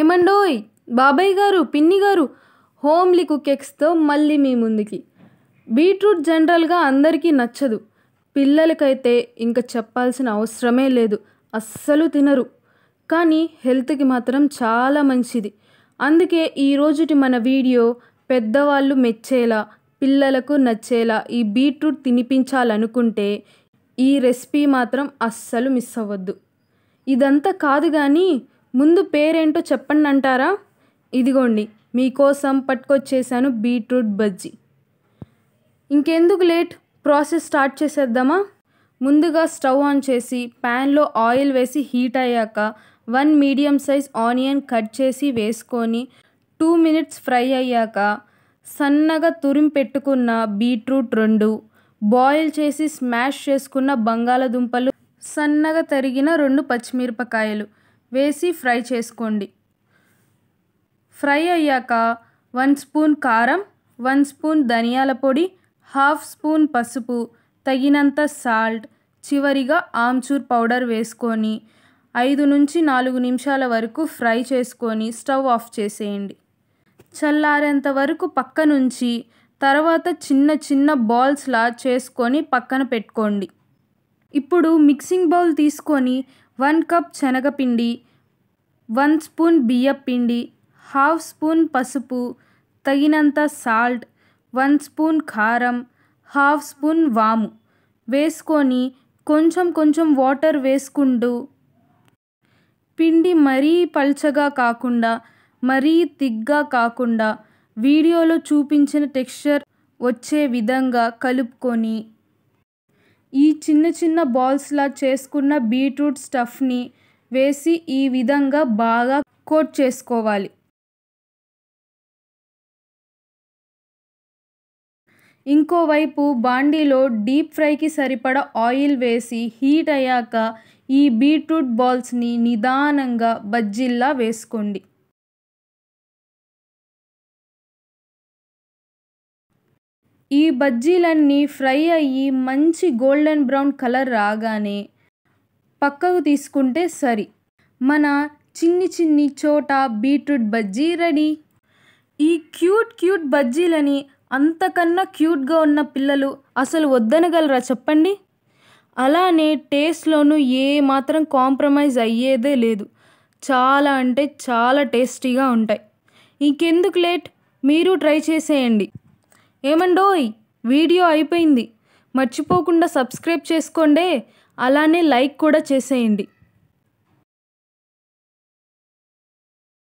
ఏమండోయ్ బాబాయ్ గారు పిన్ని గారు హోమ్లీ కుకెక్స్తో మళ్ళీ మీ ముందుకి బీట్రూట్ జనరల్గా అందరికీ నచ్చదు పిల్లలకైతే ఇంకా చెప్పాల్సిన అవసరమే లేదు అస్సలు తినరు కానీ హెల్త్కి మాత్రం చాలా మంచిది అందుకే ఈరోజుటి మన వీడియో పెద్దవాళ్ళు మెచ్చేలా పిల్లలకు నచ్చేలా ఈ బీట్రూట్ తినిపించాలనుకుంటే ఈ రెసిపీ మాత్రం అస్సలు మిస్ అవ్వద్దు ఇదంతా కాదు కానీ ముందు పేరేంటో చెప్పండి అంటారా ఇదిగోండి మీకోసం పట్టుకొచ్చేసాను బీట్రూట్ బజ్జీ ఇంకెందుకు లేట్ ప్రాసెస్ స్టార్ట్ చేసేద్దామా ముందుగా స్టవ్ ఆన్ చేసి ప్యాన్లో ఆయిల్ వేసి హీట్ అయ్యాక one medium size onion cut చేసి వేసుకొని టూ మినిట్స్ ఫ్రై అయ్యాక సన్నగా తురిమి పెట్టుకున్న బీట్రూట్ రెండు బాయిల్ చేసి స్మాష్ చేసుకున్న బంగాళదుంపలు సన్నగా తరిగిన రెండు పచ్చిమిరపకాయలు వేసి ఫ్రై చేసుకోండి ఫ్రై అయ్యాక వన్ స్పూన్ కారం వన్ స్పూన్ ధనియాల పొడి హాఫ్ స్పూన్ పసుపు తగినంత సాల్ట్ చివరిగా ఆమ్చూర్ పౌడర్ వేసుకొని ఐదు నుంచి నాలుగు నిమిషాల వరకు ఫ్రై చేసుకొని స్టవ్ ఆఫ్ చేసేయండి చల్లారేంత వరకు పక్క నుంచి తర్వాత చిన్న చిన్న బాల్స్లా చేసుకొని పక్కన పెట్టుకోండి ఇప్పుడు మిక్సింగ్ బౌల్ తీసుకొని వన్ కప్ శనగపిండి వన్ స్పూన్ బియ్యపిండి హాఫ్ స్పూన్ పసుపు తగినంత సాల్ట్ వన్ స్పూన్ కారం హాఫ్ స్పూన్ వాము వేసుకొని కొంచెం కొంచెం వాటర్ వేసుకుంటూ పిండి మరీ పల్చగా కాకుండా మరీ తిగ్గా కాకుండా వీడియోలో చూపించిన టెక్స్చర్ వచ్చే విధంగా కలుపుకొని ఈ చిన్న చిన్న బాల్స్లా చేసుకున్న బీట్రూట్ స్టఫ్ని వేసి ఈ విధంగా బాగా కోట్ చేసుకోవాలి ఇంకోవైపు బాండీలో డీప్ ఫ్రైకి సరిపడ ఆయిల్ వేసి హీట్ అయ్యాక ఈ బీట్రూట్ బాల్స్ని నిదానంగా బజ్జీల్లా వేసుకోండి ఈ బజ్జీలన్నీ ఫ్రై అయ్యి మంచి గోల్డెన్ బ్రౌన్ కలర్ రాగానే పక్కకు తీసుకుంటే సరి మన చిన్ని చిన్ని చోట బీట్రూట్ బజ్జీ రెడీ ఈ క్యూట్ క్యూట్ బజ్జీలని అంతకన్నా క్యూట్గా ఉన్న పిల్లలు అసలు వద్దనగలరా చెప్పండి అలానే టేస్ట్లోనూ ఏ మాత్రం కాంప్రమైజ్ అయ్యేదే లేదు చాలా అంటే చాలా టేస్టీగా ఉంటాయి ఇంకెందుకు లేట్ మీరు ట్రై చేసేయండి ఏమండోయ్ వీడియో అయిపోయింది మర్చిపోకుండా సబ్స్క్రైబ్ చేసుకోండి అలానే లైక్ కూడా చేసేయండి